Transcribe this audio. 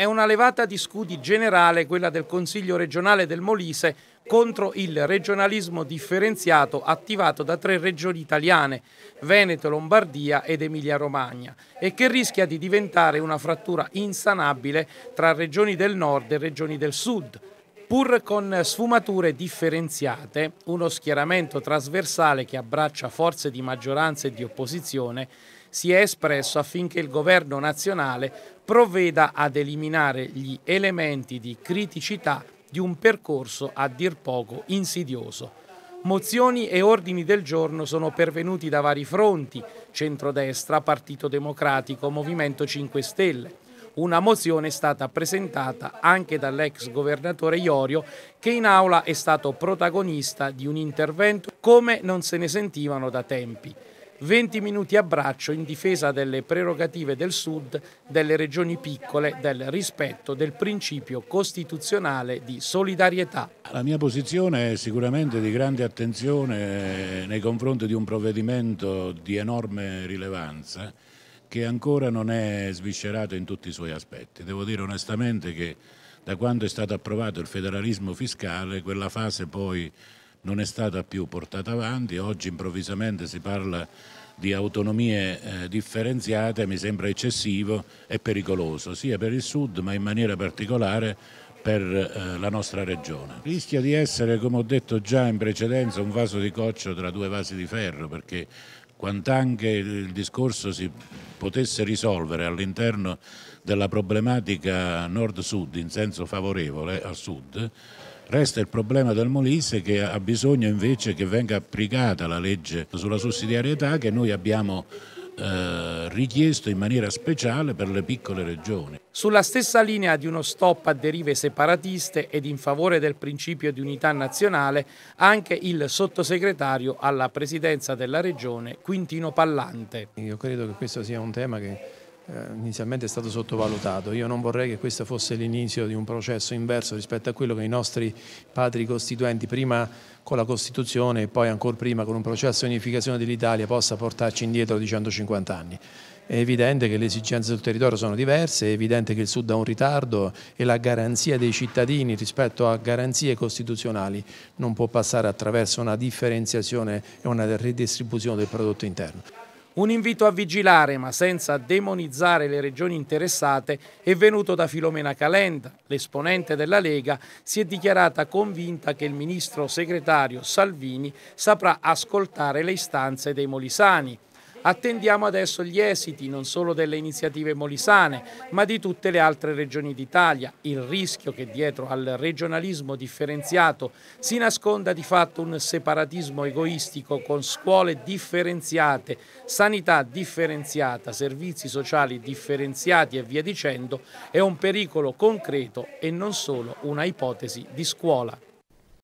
È una levata di scudi generale quella del Consiglio regionale del Molise contro il regionalismo differenziato attivato da tre regioni italiane, Veneto, Lombardia ed Emilia-Romagna, e che rischia di diventare una frattura insanabile tra regioni del nord e regioni del sud, pur con sfumature differenziate, uno schieramento trasversale che abbraccia forze di maggioranza e di opposizione si è espresso affinché il governo nazionale provveda ad eliminare gli elementi di criticità di un percorso a dir poco insidioso. Mozioni e ordini del giorno sono pervenuti da vari fronti, centrodestra, Partito Democratico, Movimento 5 Stelle una mozione è stata presentata anche dall'ex governatore Iorio che in aula è stato protagonista di un intervento come non se ne sentivano da tempi. 20 minuti a braccio in difesa delle prerogative del Sud, delle regioni piccole, del rispetto del principio costituzionale di solidarietà. La mia posizione è sicuramente di grande attenzione eh, nei confronti di un provvedimento di enorme rilevanza che ancora non è sviscerato in tutti i suoi aspetti. Devo dire onestamente che da quando è stato approvato il federalismo fiscale quella fase poi non è stata più portata avanti, oggi improvvisamente si parla di autonomie eh, differenziate mi sembra eccessivo e pericoloso, sia per il sud ma in maniera particolare per eh, la nostra regione. Rischia di essere, come ho detto già in precedenza, un vaso di coccio tra due vasi di ferro, perché quant'anche il discorso si potesse risolvere all'interno della problematica nord-sud in senso favorevole al sud, resta il problema del Molise che ha bisogno invece che venga applicata la legge sulla sussidiarietà che noi abbiamo eh, richiesto in maniera speciale per le piccole regioni. Sulla stessa linea di uno stop a derive separatiste ed in favore del principio di unità nazionale anche il sottosegretario alla presidenza della regione Quintino Pallante. Io credo che questo sia un tema che eh, inizialmente è stato sottovalutato. Io non vorrei che questo fosse l'inizio di un processo inverso rispetto a quello che i nostri padri costituenti, prima con la Costituzione e poi ancora prima con un processo di unificazione dell'Italia, possa portarci indietro di 150 anni. È evidente che le esigenze sul territorio sono diverse, è evidente che il Sud ha un ritardo e la garanzia dei cittadini rispetto a garanzie costituzionali non può passare attraverso una differenziazione e una redistribuzione del prodotto interno. Un invito a vigilare, ma senza demonizzare le regioni interessate, è venuto da Filomena Calenda. L'esponente della Lega si è dichiarata convinta che il ministro segretario Salvini saprà ascoltare le istanze dei molisani. Attendiamo adesso gli esiti non solo delle iniziative molisane, ma di tutte le altre regioni d'Italia. Il rischio che dietro al regionalismo differenziato si nasconda di fatto un separatismo egoistico con scuole differenziate, sanità differenziata, servizi sociali differenziati e via dicendo è un pericolo concreto e non solo una ipotesi di scuola.